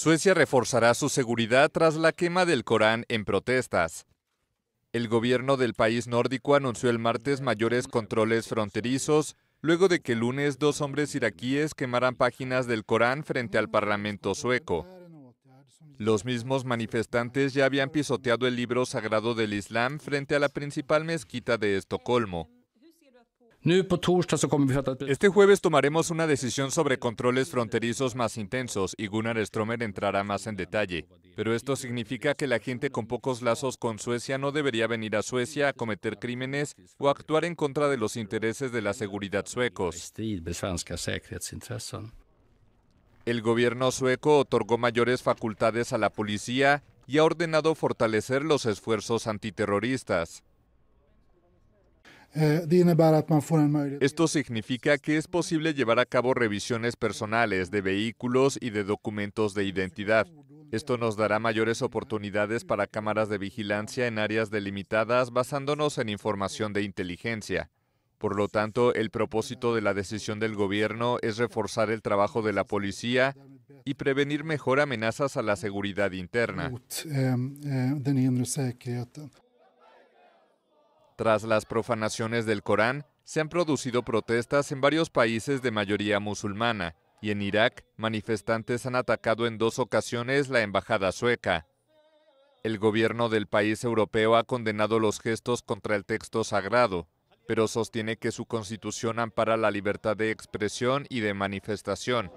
Suecia reforzará su seguridad tras la quema del Corán en protestas. El gobierno del país nórdico anunció el martes mayores controles fronterizos, luego de que el lunes dos hombres iraquíes quemaran páginas del Corán frente al Parlamento sueco. Los mismos manifestantes ya habían pisoteado el libro sagrado del Islam frente a la principal mezquita de Estocolmo. Este jueves tomaremos una decisión sobre controles fronterizos más intensos y Gunnar Stromer entrará más en detalle. Pero esto significa que la gente con pocos lazos con Suecia no debería venir a Suecia a cometer crímenes o actuar en contra de los intereses de la seguridad suecos. El gobierno sueco otorgó mayores facultades a la policía y ha ordenado fortalecer los esfuerzos antiterroristas. Eh, Esto significa que es posible llevar a cabo revisiones personales de vehículos y de documentos de identidad. Esto nos dará mayores oportunidades para cámaras de vigilancia en áreas delimitadas basándonos en información de inteligencia. Por lo tanto, el propósito de la decisión del gobierno es reforzar el trabajo de la policía y prevenir mejor amenazas a la seguridad interna. Eh, eh, tras las profanaciones del Corán, se han producido protestas en varios países de mayoría musulmana, y en Irak, manifestantes han atacado en dos ocasiones la embajada sueca. El gobierno del país europeo ha condenado los gestos contra el texto sagrado, pero sostiene que su constitución ampara la libertad de expresión y de manifestación,